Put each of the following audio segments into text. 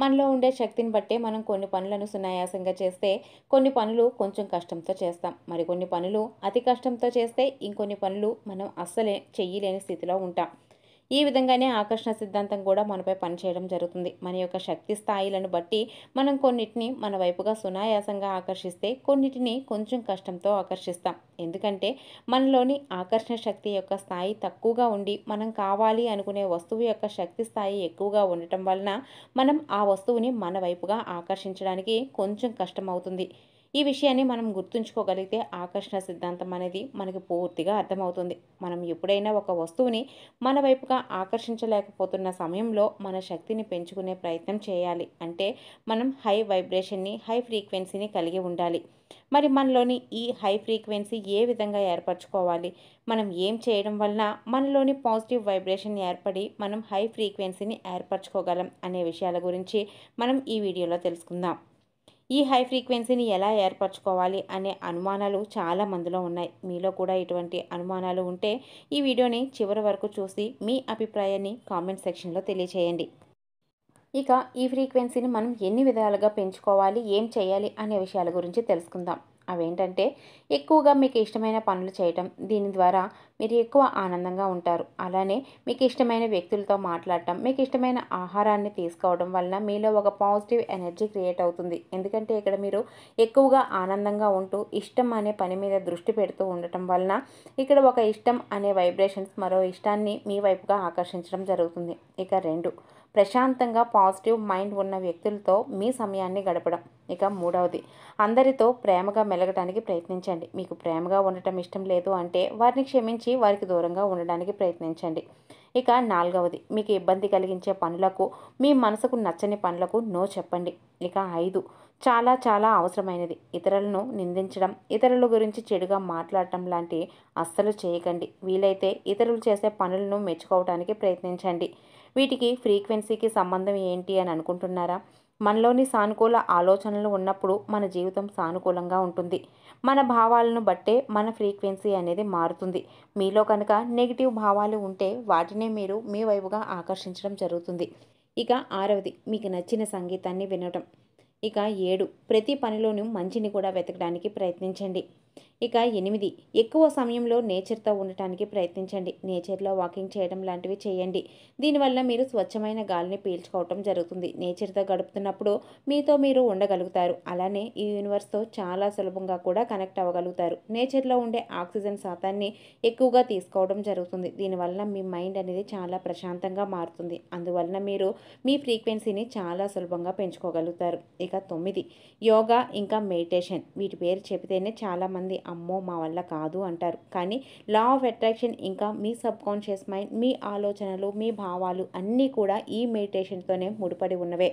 మనలో ఉండే శక్తిని బట్టే మనం కొన్ని పనులను సునాయాసంగా చేస్తే కొన్ని పనులు కొంచెం కష్టంతో చేస్తాం మరికొన్ని పనులు అతి కష్టంతో చేస్తే ఇంకొన్ని పనులు మనం అస్సలే చెయ్యలేని స్థితిలో ఉంటాం ఈ విధంగానే ఆకర్షణ సిద్ధాంతం కూడా మనపై పనిచేయడం జరుగుతుంది మన యొక్క శక్తి స్థాయిలను బట్టి మనం కొన్నిటిని మన వైపుగా సునాయాసంగా ఆకర్షిస్తే కొన్నిటిని కొంచెం కష్టంతో ఆకర్షిస్తాం ఎందుకంటే మనలోని ఆకర్షణ శక్తి యొక్క స్థాయి తక్కువగా ఉండి మనం కావాలి అనుకునే వస్తువు యొక్క శక్తి స్థాయి ఎక్కువగా ఉండటం వలన మనం ఆ వస్తువుని మన వైపుగా ఆకర్షించడానికి కొంచెం కష్టమవుతుంది ఈ విషయాన్ని మనం గుర్తుంచుకోగలిగితే ఆకర్షణ సిద్ధాంతం అనేది మనకి పూర్తిగా అర్థమవుతుంది మనం ఎప్పుడైనా ఒక వస్తువుని మన వైపుగా ఆకర్షించలేకపోతున్న సమయంలో మన శక్తిని పెంచుకునే ప్రయత్నం చేయాలి అంటే మనం హై వైబ్రేషన్ని హై ఫ్రీక్వెన్సీని కలిగి ఉండాలి మరి మనలోని ఈ హై ఫ్రీక్వెన్సీ ఏ విధంగా ఏర్పరచుకోవాలి మనం ఏం చేయడం వలన మనలోని పాజిటివ్ వైబ్రేషన్ ఏర్పడి మనం హై ఫ్రీక్వెన్సీని ఏర్పరచుకోగలం అనే విషయాల గురించి మనం ఈ వీడియోలో తెలుసుకుందాం ఈ హై ఫ్రీక్వెన్సీని ఎలా ఏర్పరచుకోవాలి అనే అనుమానాలు చాలా మందిలో ఉన్నాయి మీలో కూడా ఇటువంటి అనుమానాలు ఉంటే ఈ వీడియోని చివరి వరకు చూసి మీ అభిప్రాయాన్ని కామెంట్ సెక్షన్లో తెలియచేయండి ఇక ఈ ఫ్రీక్వెన్సీని మనం ఎన్ని విధాలుగా పెంచుకోవాలి ఏం చేయాలి అనే విషయాల గురించి తెలుసుకుందాం అవేంటంటే ఎక్కువగా మీకు ఇష్టమైన పనులు చేయటం దీని ద్వారా మీరు ఎక్కువ ఆనందంగా ఉంటారు అలానే మీకు ఇష్టమైన వ్యక్తులతో మాట్లాడటం మీకు ఇష్టమైన ఆహారాన్ని తీసుకోవడం వలన మీలో ఒక పాజిటివ్ ఎనర్జీ క్రియేట్ అవుతుంది ఎందుకంటే ఇక్కడ మీరు ఎక్కువగా ఆనందంగా ఉంటూ ఇష్టం అనే పని మీద దృష్టి పెడుతూ ఉండటం వలన ఇక్కడ ఒక ఇష్టం అనే వైబ్రేషన్స్ మరో ఇష్టాన్ని మీ వైపుగా ఆకర్షించడం జరుగుతుంది ఇక రెండు ప్రశాంతంగా పాజిటివ్ మైండ్ ఉన్న వ్యక్తులతో మీ సమయాన్ని గడపడం ఇక మూడవది అందరితో ప్రేమగా మెలగడానికి ప్రయత్నించండి మీకు ప్రేమగా ఉండటం ఇష్టం లేదు అంటే వారిని క్షమించి వారికి దూరంగా ఉండడానికి ప్రయత్నించండి ఇక నాలుగవది మీకు ఇబ్బంది కలిగించే పనులకు మీ మనసుకు నచ్చని పనులకు నో చెప్పండి ఇక ఐదు చాలా చాలా అవసరమైనది ఇతరులను నిందించడం ఇతరుల గురించి చెడుగా మాట్లాడటం లాంటి అస్సలు చేయకండి వీలైతే ఇతరులు చేసే పనులను మెచ్చుకోవడానికి ప్రయత్నించండి వీటికి ఫ్రీక్వెన్సీకి సంబంధం ఏంటి అని అనుకుంటున్నారా మనలోని సానుకూల ఆలోచనలు ఉన్నప్పుడు మన జీవితం సానుకూలంగా ఉంటుంది మన భావాలను బట్టే మన ఫ్రీక్వెన్సీ అనేది మారుతుంది మీలో కనుక నెగిటివ్ భావాలు ఉంటే వాటినే మీరు మీ వైపుగా ఆకర్షించడం జరుగుతుంది ఇక ఆరవది మీకు నచ్చిన సంగీతాన్ని వినటం ఇక ఏడు ప్రతి పనిలోనూ మంచిని కూడా వెతకడానికి ప్రయత్నించండి ఇక ఎనిమిది ఎక్కువ సమయంలో నేచర్తో ఉండటానికి ప్రయత్నించండి నేచర్లో వాకింగ్ చేయడం లాంటివి చేయండి దీనివల్ల మీరు స్వచ్ఛమైన గాలిని పీల్చుకోవటం జరుగుతుంది నేచర్తో గడుపుతున్నప్పుడు మీతో మీరు ఉండగలుగుతారు అలానే ఈ యూనివర్స్తో చాలా సులభంగా కూడా కనెక్ట్ అవ్వగలుగుతారు నేచర్లో ఉండే ఆక్సిజన్ శాతాన్ని ఎక్కువగా తీసుకోవడం జరుగుతుంది దీనివల్ల మీ మైండ్ అనేది చాలా ప్రశాంతంగా మారుతుంది అందువలన మీరు మీ ఫ్రీక్వెన్సీని చాలా సులభంగా పెంచుకోగలుగుతారు ఇక తొమ్మిది యోగా ఇంకా మెడిటేషన్ వీటి పేరు చెబితేనే చాలామంది అమ్మో మా వల్ల కాదు అంటారు కానీ లా ఆఫ్ అట్రాక్షన్ ఇంకా మీ సబ్కాన్షియస్ మైండ్ మీ ఆలోచనలు మీ భావాలు అన్నీ కూడా ఈ మెడిటేషన్తోనే ముడిపడి ఉన్నవే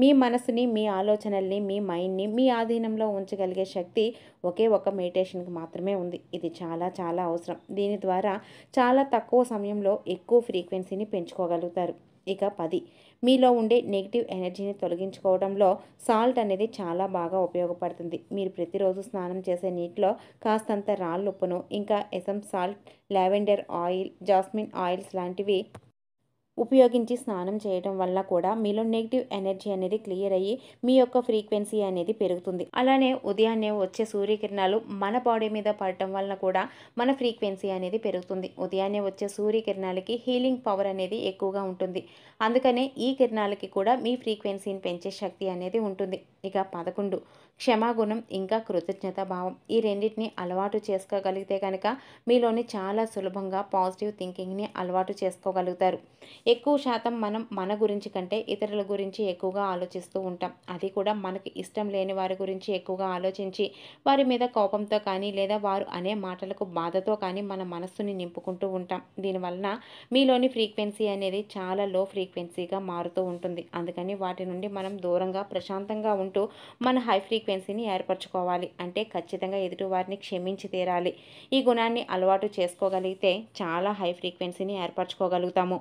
మీ మనసుని మీ ఆలోచనల్ని మీ మైండ్ని మీ ఆధీనంలో ఉంచగలిగే శక్తి ఒకే ఒక మెడిటేషన్కి మాత్రమే ఉంది ఇది చాలా చాలా అవసరం దీని ద్వారా చాలా తక్కువ సమయంలో ఎక్కువ ఫ్రీక్వెన్సీని పెంచుకోగలుగుతారు ఇక పది మీలో ఉండే నెగిటివ్ ఎనర్జీని తొలగించుకోవడంలో సాల్ట్ అనేది చాలా బాగా ఉపయోగపడుతుంది మీరు ప్రతిరోజు స్నానం చేసే నీటిలో కాస్తంత రాళ్ళుప్పును ఇంకా Epsom salt lavender oil jasmine oils లాంటివి ఉపయోగించి స్నానం చేయడం వల్ల కూడా మీలో నెగిటివ్ ఎనర్జీ అనేది క్లియర్ అయ్యి మీ యొక్క ఫ్రీక్వెన్సీ అనేది పెరుగుతుంది అలానే ఉదయాన్నే వచ్చే సూర్యకిరణాలు మన బాడీ మీద పడటం వలన కూడా మన ఫ్రీక్వెన్సీ అనేది పెరుగుతుంది ఉదయాన్నే వచ్చే సూర్యకిరణాలకి హీలింగ్ పవర్ అనేది ఎక్కువగా ఉంటుంది అందుకనే ఈ కిరణాలకి కూడా మీ ఫ్రీక్వెన్సీని పెంచే శక్తి అనేది ఉంటుంది ఇక పదకొండు క్షమాగుణం ఇంకా కృతజ్ఞత భావం ఈ రెండింటిని అలవాటు చేసుకోగలిగితే కనుక మీలోని చాలా సులభంగా పాజిటివ్ థింకింగ్ని అలవాటు చేసుకోగలుగుతారు ఎక్కువ శాతం మనం మన గురించి కంటే ఇతరుల గురించి ఎక్కువగా ఆలోచిస్తూ ఉంటాం అది కూడా మనకు ఇష్టం లేని వారి గురించి ఎక్కువగా ఆలోచించి వారి మీద కోపంతో కానీ లేదా వారు అనే మాటలకు బాధతో కానీ మన మనస్సుని నింపుకుంటూ ఉంటాం దీనివలన మీలోని ఫ్రీక్వెన్సీ అనేది చాలా లో ఫ్రీక్వెన్సీగా మారుతూ ఉంటుంది అందుకని వాటి నుండి మనం దూరంగా ప్రశాంతంగా ఉంటూ మన హై ఫ్రీక్వెన్సీ పెన్సీని ఏర్పరచుకోవాలి అంటే ఖచ్చితంగా ఎదుటివారిని క్షమించి తీరాలి ఈ గుణాన్ని అలవాటు చేసుకోగలిగితే చాలా హై ఫ్రీక్వెన్సీని ఏర్పరచుకోగలుగుతాము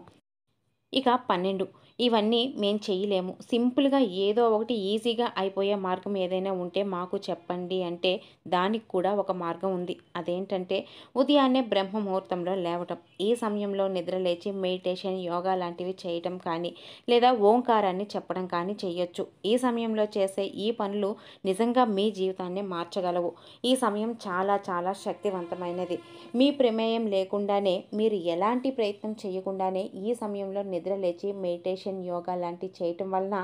ఇక పన్నెండు ఇవన్నీ మేము చేయలేము సింపుల్గా ఏదో ఒకటి ఈజీగా అయిపోయే మార్గం ఏదైనా ఉంటే మాకు చెప్పండి అంటే దానికి కూడా ఒక మార్గం ఉంది అదేంటంటే ఉదయాన్నే బ్రహ్మ ముహూర్తంలో లేవటం ఈ సమయంలో నిద్రలేచి మెడిటేషన్ యోగా లాంటివి చేయటం కానీ లేదా ఓంకారాన్ని చెప్పడం కానీ చేయొచ్చు ఈ సమయంలో చేసే ఈ పనులు నిజంగా మీ జీవితాన్ని మార్చగలవు ఈ సమయం చాలా చాలా శక్తివంతమైనది మీ ప్రమేయం లేకుండానే మీరు ఎలాంటి ప్రయత్నం చేయకుండానే ఈ సమయంలో నిద్ర లేచి మెడిటేషన్ యోగా లాంటివి చేయటం వలన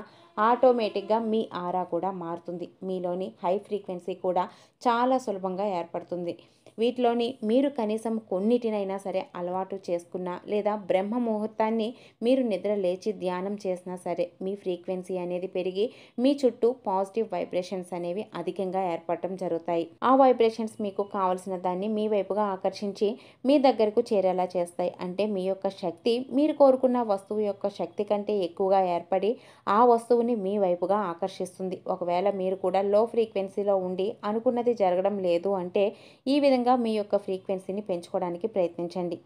ఆటోమేటిక్గా మీ ఆరా కూడా మారుతుంది మీలోని హై ఫ్రీక్వెన్సీ కూడా చాలా సులభంగా ఏర్పడుతుంది వీటిలోని మీరు కనీసం కొన్నిటినైనా సరే అలవాటు చేసుకున్నా లేదా బ్రహ్మ ముహూర్తాన్ని మీరు నిద్ర లేచి ధ్యానం చేసినా సరే మీ ఫ్రీక్వెన్సీ అనేది పెరిగి మీ చుట్టూ పాజిటివ్ వైబ్రేషన్స్ అనేవి అధికంగా ఏర్పడటం జరుగుతాయి ఆ వైబ్రేషన్స్ మీకు కావలసిన దాన్ని మీ వైపుగా ఆకర్షించి మీ దగ్గరకు చేరేలా చేస్తాయి అంటే మీ యొక్క శక్తి మీరు కోరుకున్న వస్తువు యొక్క శక్తి కంటే ఎక్కువగా ఏర్పడి ఆ వస్తువుని మీ వైపుగా ఆకర్షిస్తుంది ఒకవేళ మీరు కూడా లో ఫ్రీక్వెన్సీలో ఉండి అనుకున్నది జరగడం లేదు అంటే ఈ విధంగా ముఖ్యంగా మీ యొక్క ఫ్రీక్వెన్సీని పెంచుకోవడానికి ప్రయత్నించండి